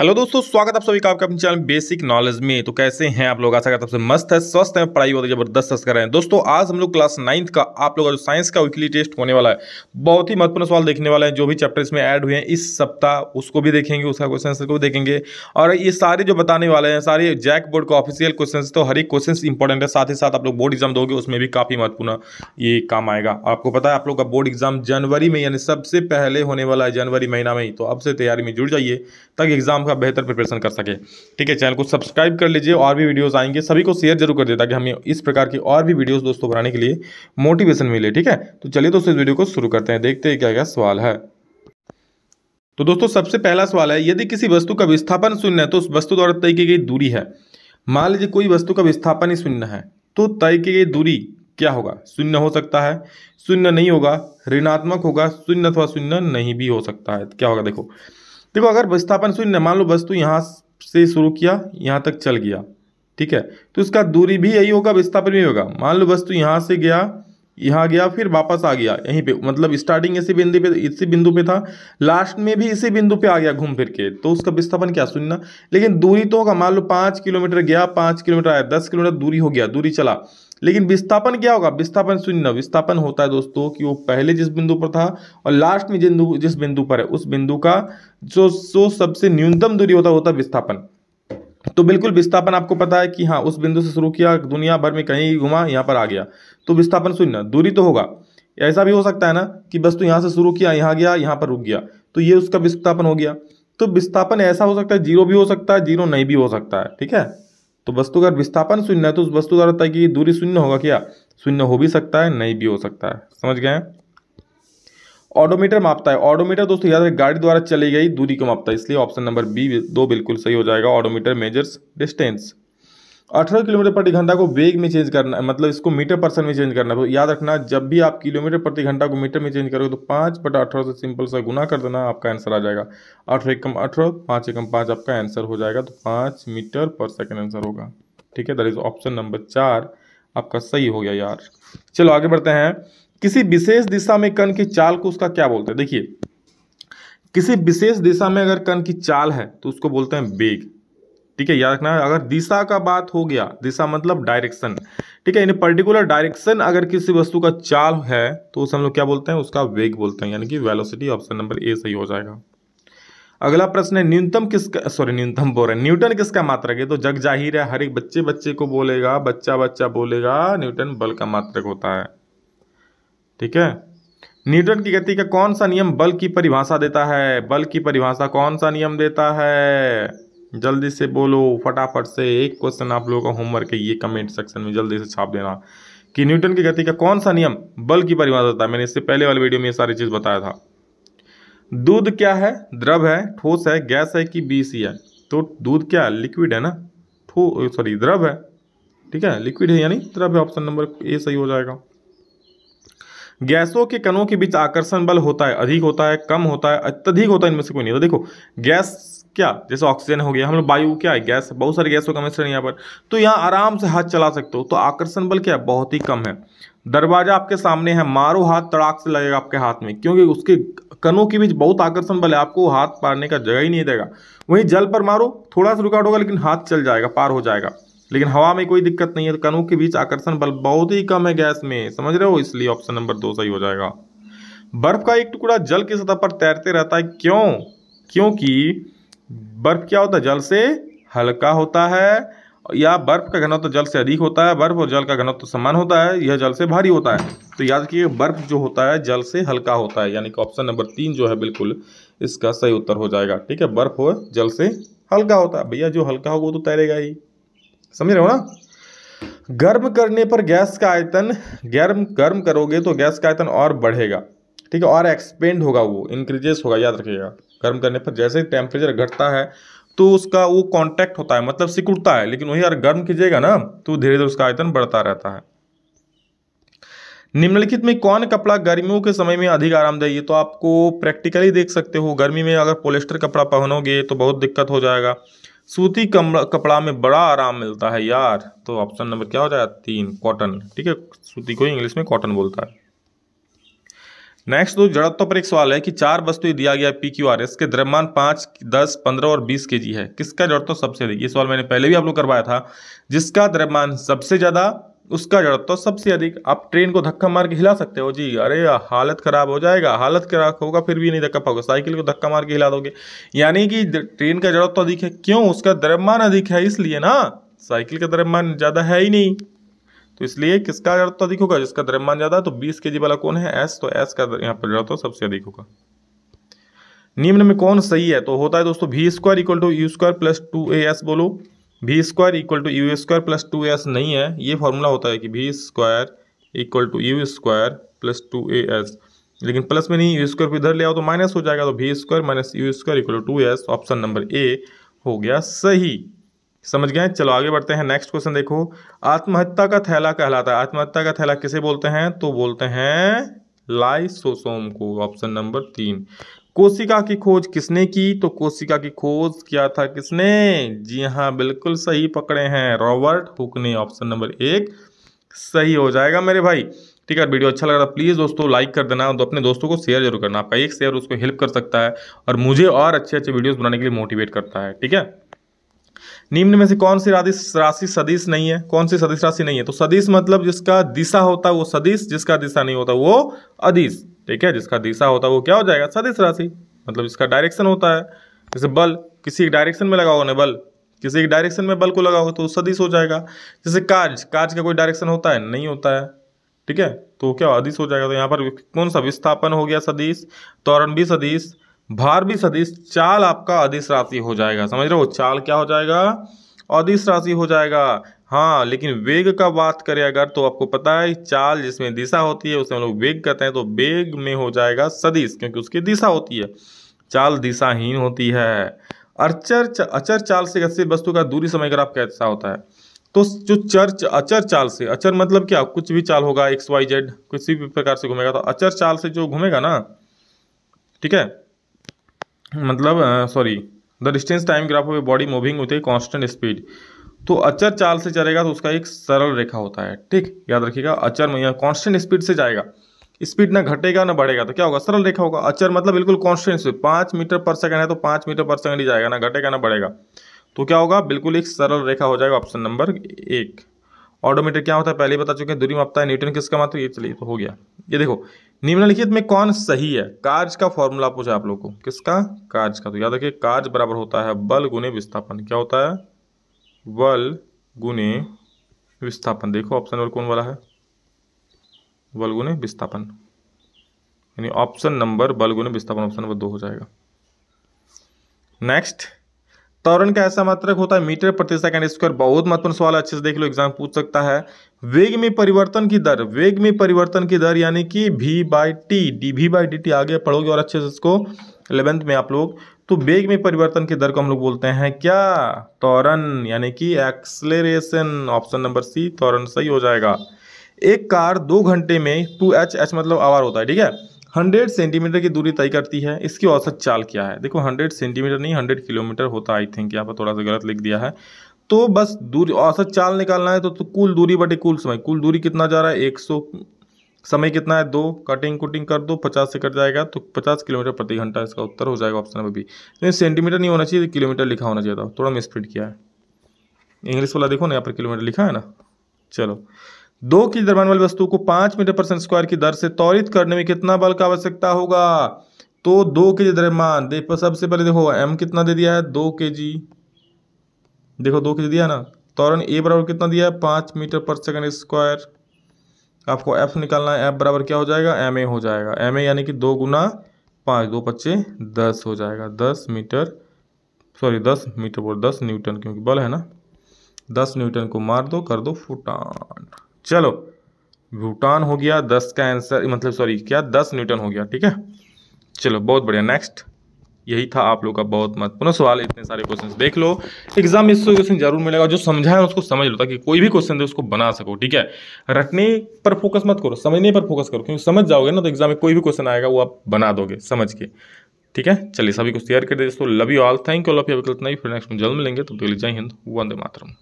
hello दोस्तों स्वागत आप सभी का आपका अपने चैनल बेसिक नॉलेज में तो कैसे हैं आप लोग आशा करता सबसे मस्त है स्वस्थ है पढ़ाई बहुत जबरदस्त कर रहे हैं दोस्तों आज हम लोग क्लास नाइन्थ का आप लोग जो साइंस का वीकली टेस्ट होने वाला है बहुत ही महत्वपूर्ण सवाल देखने वाला है जो भी चैप्टर इसमें ऐड हुए हैं इस सप्ताह उसको भी देखेंगे उसका क्वेश्चन आंसर को भी देखेंगे और ये सारे जो बताने वाले हैं सारे जैक बोर्ड का ऑफिशियल क्वेश्चन तो हर एक क्वेश्चन इंपॉर्टेंट है साथ ही साथ आप लोग बोर्ड एग्जाम दोगे उसमें भी काफ़ी महत्वपूर्ण ये काम आएगा आपको पता है आप लोग का बोर्ड एग्जाम जनवरी में यानी सबसे पहले होने वाला है जनवरी महीना में ही तो अब से तैयारी में जुड़ जाइए तक एग्जाम आपका बेहतर प्रिपरेशन कर सके ठीक है चैनल को सब्सक्राइब कर लीजिए और भी वीडियोस आएंगे सभी को शेयर जरूर कर दिए ताकि हमें इस प्रकार की और भी वीडियोस दोस्तों बनाने के लिए मोटिवेशन मिले ठीक है तो चलिए दोस्तों इस वीडियो को शुरू करते हैं देखते हैं क्या क्या सवाल है तो दोस्तों सबसे पहला सवाल है यदि किसी वस्तु का विस्थापन शून्य है तो उस वस्तु द्वारा तय की गई दूरी है मान लीजिए कोई वस्तु का विस्थापन ही शून्य है तो तय की गई दूरी क्या होगा शून्य हो सकता है शून्य नहीं होगा ऋणात्मक होगा शून्य अथवा शून्य नहीं भी हो सकता है तो क्या होगा देखो देखो अगर विस्थापन शून्य मान लो वस्तु यहाँ से शुरू किया यहाँ तक चल गया ठीक है तो इसका दूरी भी यही होगा विस्थापन भी होगा मान लो वस्तु यहाँ से गया यहाँ गया फिर वापस आ गया यहीं पे मतलब स्टार्टिंग इसी बिंदु पे इसी बिंदु पे था लास्ट में भी इसी बिंदु पे आ गया घूम फिर के तो उसका विस्थापन क्या सुनना लेकिन दूरी तो होगा मान लो पाँच किलोमीटर गया पाँच किलोमीटर आया दस किलोमीटर दूरी हो गया दूरी चला लेकिन विस्थापन क्या होगा विस्थापन सुनना विस्थापन होता है दोस्तों कि वो पहले जिस बिंदु पर था और लास्ट में जिस बिंदु पर है उस बिंदु का जो जो सबसे न्यूनतम दूरी होता है होता विस्थापन तो बिल्कुल विस्थापन आपको पता है कि हाँ उस बिंदु से शुरू किया दुनिया भर में कहीं घुमा यहाँ पर आ गया तो विस्थापन शून्य दूरी तो होगा ऐसा भी हो सकता है ना कि वस्तु तो यहाँ से शुरू किया यहाँ गया यहाँ पर रुक गया तो ये उसका विस्थापन हो गया तो विस्थापन ऐसा हो सकता है जीरो भी हो सकता है जीरो नहीं भी हो सकता है ठीक है तो वस्तु अगर विस्थापन शून्य है तो उस वस्तु का है कि दूरी शून्य होगा क्या शून्य हो भी सकता है नहीं भी हो सकता है समझ गए ऑडोमीटर मापता है ऑडोमीटर दोस्तों याद है गाड़ी द्वारा चली गई दूरी को मापता है इसलिए ऑप्शन नंबर बी दो बिल्कुल सही हो जाएगा ऑडोमीटर मेजर्स डिस्टेंस अठारह किलोमीटर प्रति घंटा को वेग में चेंज करना है मतलब इसको मीटर परसन में चेंज करना है तो याद रखना जब भी आप किलोमीटर प्रति घंटा को मीटर में चेंज करोगे तो पाँच बटा अठारह से सिंपल सा गुना कर देना आपका आंसर आ जाएगा अठारह एकम अठारह पाँच एकम पाँच आपका आंसर हो जाएगा तो पाँच मीटर पर सेकेंड आंसर होगा ठीक है दैट इज ऑप्शन नंबर चार आपका सही हो गया यार चलो आगे बढ़ते हैं किसी विशेष दिशा में कण की चाल को उसका क्या बोलते हैं देखिए किसी विशेष दिशा में अगर कण की चाल है तो उसको बोलते हैं वेग ठीक है याद रखना है अगर दिशा का बात हो गया दिशा मतलब डायरेक्शन ठीक है यानी पर्टिकुलर डायरेक्शन अगर किसी वस्तु का चाल है तो उसे हम लोग क्या बोलते हैं उसका वेग बोलते हैं यानी कि वेलोसिटी ऑप्शन नंबर ए सही हो जाएगा अगला प्रश्न है न्यूनतम किसका सॉरी न्यूनतम बोल रहे न्यूटन किसका मात्रक है तो जग जाहिर है हर एक बच्चे बच्चे को बोलेगा बच्चा बच्चा बोलेगा न्यूटन बल का मात्रक होता है ठीक है न्यूटन की गति का कौन सा नियम बल की परिभाषा देता है बल की परिभाषा कौन सा नियम देता है जल्दी से बोलो फटाफट से एक क्वेश्चन आप लोगों का होमवर्क है ये कमेंट सेक्शन में जल्दी से छाप देना कि न्यूटन की गति का कौन सा नियम बल की परिभाषा देता है मैंने इससे पहले वाले वीडियो में ये सारी चीज़ बताया था दूध क्या है द्रव है ठोस है गैस है कि बीस सी है तो दूध क्या है लिक्विड है ना ठो सॉरी द्रव है ठीक है लिक्विड है यानी द्रव है ऑप्शन नंबर ए सही हो जाएगा गैसों के कणों के बीच आकर्षण बल होता है अधिक होता है कम होता है अत्यधिक होता है इनमें से कोई नहीं तो देखो गैस क्या जैसे ऑक्सीजन हो गया हम लोग वायु क्या है गैस बहुत सारे गैसों का मिश्रण यहाँ पर तो यहाँ आराम से हाथ चला सकते हो तो आकर्षण बल क्या है बहुत ही कम है दरवाजा आपके सामने है मारो हाथ तड़ाक से लगेगा आपके हाथ में क्योंकि उसके कनों के बीच बहुत आकर्षण बल है आपको हाथ पारने का जगह ही नहीं देगा वहीं जल पर मारो थोड़ा सा रुकावट होगा लेकिन हाथ चल जाएगा पार हो जाएगा लेकिन हवा में कोई दिक्कत नहीं है तो कणों के बीच आकर्षण बल बहुत ही कम है गैस में समझ रहे हो इसलिए ऑप्शन नंबर दो सही हो जाएगा बर्फ का एक टुकड़ा जल की सतह पर तैरते रहता है क्यों क्योंकि बर्फ क्या होता है जल से हल्का होता है या बर्फ का घनत्व तो जल से अधिक होता है बर्फ और जल का घनत्व तो समान होता है यह जल से भारी होता है तो याद रखिए बर्फ जो होता है जल से हल्का होता है यानी कि ऑप्शन नंबर तीन जो है बिल्कुल इसका सही उत्तर हो जाएगा ठीक है बर्फ हो जल से हल्का होता है भैया जो हल्का होगा वो तो तैरेगा ही समझ रहे हो ना गर्म करने पर गैस का आयतन गर्म गर्म करोगे तो गैस का आयतन और बढ़ेगा ठीक है और एक्सपेंड होगा वो इंक्रीजेस होगा याद रखिएगा गर्म करने पर जैसे ही टेम्परेचर घटता है तो उसका वो कांटेक्ट होता है मतलब सिकुड़ता है लेकिन वही अगर गर्म कीजिएगा ना तो धीरे धीरे उसका आयतन बढ़ता रहता है निम्नलिखित में कौन कपड़ा गर्मियों के समय में अधिक आरामदायी है तो आपको प्रैक्टिकली देख सकते हो गर्मी में अगर पोलिस्टर कपड़ा पहनोगे तो बहुत दिक्कत हो जाएगा सूती कपड़ा में बड़ा आराम मिलता है यार तो ऑप्शन नंबर क्या हो जाएगा तीन कॉटन ठीक है सूती को इंग्लिश में कॉटन बोलता है नेक्स्ट दो जड़त्व पर एक सवाल है कि चार वस्तु दिया गया पी क्यू आर एस के द्रव्यमान पाँच दस पंद्रह और बीस के जी है किसका जड़त्व सबसे अधिक ये सवाल मैंने पहले भी आप लोग करवाया था जिसका द्रव्यमान सबसे ज़्यादा उसका जड़त्व सबसे अधिक आप ट्रेन को धक्का मार के हिला सकते हो जी अरे हालत ख़राब हो जाएगा हालत खराब होगा फिर भी नहीं धक्का पाओगे साइकिल को धक्का मार के हिला दोगे यानी कि ट्रेन का जड़त्व अधिक है क्यों उसका द्रव्यमान अधिक है इसलिए ना साइकिल का द्रव्यमान ज़्यादा है ही नहीं तो इसलिए किसका जड़त्व अधिक होगा जिसका द्रव्यमान ज़्यादा तो बीस के वाला कौन है एस तो एस का यहाँ पर जड़त्व सबसे अधिक होगा निम्न में कौन सही है तो होता है दोस्तों v square equal to u square plus two a s बोलो v square equal to u square plus two s नहीं है ये फॉर्मूला होता है कि v square equal to u square plus two a s लेकिन प्लस में नहीं यू स्क्वायर पर इधर ले आओ तो माइनस हो जाएगा तो v square minus u square equal two s option number a हो गया सही समझ गए चलो आगे बढ़ते हैं नेक्स्ट क्वेश्चन देखो आत्महत्या का थैला कहलाता है आत्महत्या का थैला किसे बोलते हैं तो बोलते हैं लाइसोसोम को ऑप्शन नंबर तीन कोशिका की खोज किसने की तो कोशिका की खोज किया था किसने जी हाँ बिल्कुल सही पकड़े हैं रॉबर्ट हुक ने ऑप्शन नंबर एक सही हो जाएगा मेरे भाई ठीक है वीडियो अच्छा लग रहा है प्लीज़ दोस्तों लाइक कर देना तो अपने दोस्तों को शेयर जरूर करना आपका एक शेयर उसको हेल्प कर सकता है और मुझे और अच्छे अच्छे वीडियोस बनाने के लिए मोटिवेट करता है ठीक है निम्न में से कौन सी राशि सदिश नहीं है कौन सी सदिश राशि नहीं है तो सदिश मतलब जिसका दिशा होता है वो सदिश जिसका दिशा नहीं होता वो अदिश ठीक है जिसका दिशा होता है वो क्या हो जाएगा सदिश राशि मतलब जिसका डायरेक्शन होता है जैसे बल किसी एक डायरेक्शन में लगा होने बल किसी एक डायरेक्शन में बल को लगा हो तो सदिश हो जाएगा जैसे काज काज का कोई डायरेक्शन होता है नहीं होता है ठीक है तो क्या अधिस हो जाएगा तो यहाँ पर कौन सा विस्थापन हो गया सदीश तोरण भी सदीश भार भी सदिश चाल आपका अधिस राशि हो जाएगा समझ रहे हो चाल क्या हो जाएगा अधिस राशि हो जाएगा हाँ लेकिन वेग का बात करें अगर तो आपको पता है चाल जिसमें दिशा होती है उसे हम लोग वेग कहते हैं तो वेग में हो जाएगा सदिश क्योंकि उसकी दिशा होती है चाल दिशाहीन होती है अचर अचर चाल से कैसे वस्तु का दूरी समय आपका कैसा होता है तो जो चर्च अचर चाल से अचर मतलब क्या कुछ भी चाल होगा एक्स वाई जेड किसी भी प्रकार से घूमेगा तो अचर चाल से जो घूमेगा ना ठीक है मतलब sorry the distance time graph of a body moving होती है कॉन्स्टेंट स्पीड तो अचर चाल से चलेगा तो उसका एक सरल रेखा होता है ठीक याद रखिएगा अचर में कॉन्स्टेंट स्पीड से जाएगा स्पीड ना घटेगा ना बढ़ेगा तो क्या होगा सरल रेखा होगा अचर मतलब बिल्कुल कॉन्स्टेंट स्पीड पाँच मीटर पर सेकंड है तो पाँच मीटर पर सेकंड ही जाएगा ना घटेगा ना बढ़ेगा तो क्या होगा बिल्कुल एक सरल रेखा हो जाएगा ऑप्शन नंबर एक ऑडोमीटर क्या होता है पहले ही बता चुके हैं दूरी मापता है न्यूटन किसका मात्र ये चलिए तो हो गया ये देखो निम्नलिखित में कौन सही है कार्य का फॉर्मूला पूछा आप लोग को किसका कार्य का तो याद रखिए कार्य बराबर होता है बल गुने विस्थापन क्या होता है बल गुने विस्थापन देखो ऑप्शन नंबर कौन वाला है बल गुने विस्थापन यानी ऑप्शन नंबर बल गुने विस्थापन ऑप्शन नंबर दो हो जाएगा नेक्स्ट त्वरण का ऐसा मात्रक होता है मीटर प्रति सेकंड स्क्वायर बहुत महत्वपूर्ण सवाल अच्छे से देख लो एग्जाम पूछ सकता है वेग में परिवर्तन की दर वेग में परिवर्तन की दर यानी कि v by t d v by d t आगे पढ़ोगे और अच्छे से इसको इलेवेंथ में आप लोग तो वेग में परिवर्तन की दर को हम लोग बोलते हैं क्या त्वरण यानी कि एक्सलेरेशन ऑप्शन नंबर सी त्वरण सही हो जाएगा एक कार दो घंटे में टू एच एच मतलब आवार होता है ठीक है 100 सेंटीमीटर की दूरी तय करती है इसकी औसत चाल क्या है देखो 100 सेंटीमीटर नहीं 100 किलोमीटर होता आई थिंक यहाँ पर थोड़ा सा गलत लिख दिया है तो बस दूरी औसत चाल निकालना है तो, तो कुल दूरी बटे कुल समय कुल दूरी कितना जा रहा है 100 समय कितना है दो कटिंग कुटिंग कर दो पचास से कट जाएगा तो पचास किलोमीटर प्रति घंटा इसका उत्तर हो जाएगा ऑप्शन नंबर बी लेकिन सेंटीमीटर नहीं होना चाहिए तो किलोमीटर लिखा होना चाहिए था थोड़ा मिसप्रिंट किया है इंग्लिश वाला देखो ना यहाँ पर किलोमीटर लिखा है ना चलो दो के दरम्यान वाली वस्तु को पांच मीटर पर स्क्वायर की दर से त्वरित करने में कितना बल का आवश्यकता होगा तो दो के जी द्रव्यमान देखो सबसे पहले देखो एम कितना दे दिया है दो के जी देखो दो के जी दिया ना त्वरण ए बराबर कितना दिया है पांच मीटर पर सेकंड स्क्वायर आपको एफ निकालना है एफ बराबर क्या हो जाएगा एम ए हो जाएगा एम ए यानी कि दो गुना पांच दो पच्चे दस हो जाएगा दस मीटर सॉरी दस मीटर बोल दस न्यूटन क्योंकि बल है ना दस न्यूटन को मार दो कर दो फुटान चलो भूटान हो गया दस का आंसर मतलब सॉरी क्या दस न्यूटन हो गया ठीक है चलो बहुत बढ़िया नेक्स्ट यही था आप लोग का बहुत महत्वपूर्ण सवाल इतने सारे क्वेश्चन देख लो एग्जाम में इससे क्वेश्चन जरूर मिलेगा जो समझा है उसको समझ लो ताकि कोई भी क्वेश्चन दे उसको बना सको ठीक है रटने पर फोकस मत करो समझने पर फोकस करो क्योंकि समझ जाओगे ना तो एग्जाम में कोई भी क्वेश्चन आएगा वो आप बना दोगे समझ के ठीक है चलिए सभी कुछ तैयार कर दे दोस्तों love you all thank you love you इतना ही फिर नेक्स्ट में जल्द मिलेंगे तो जय हिंद वंदे मातरम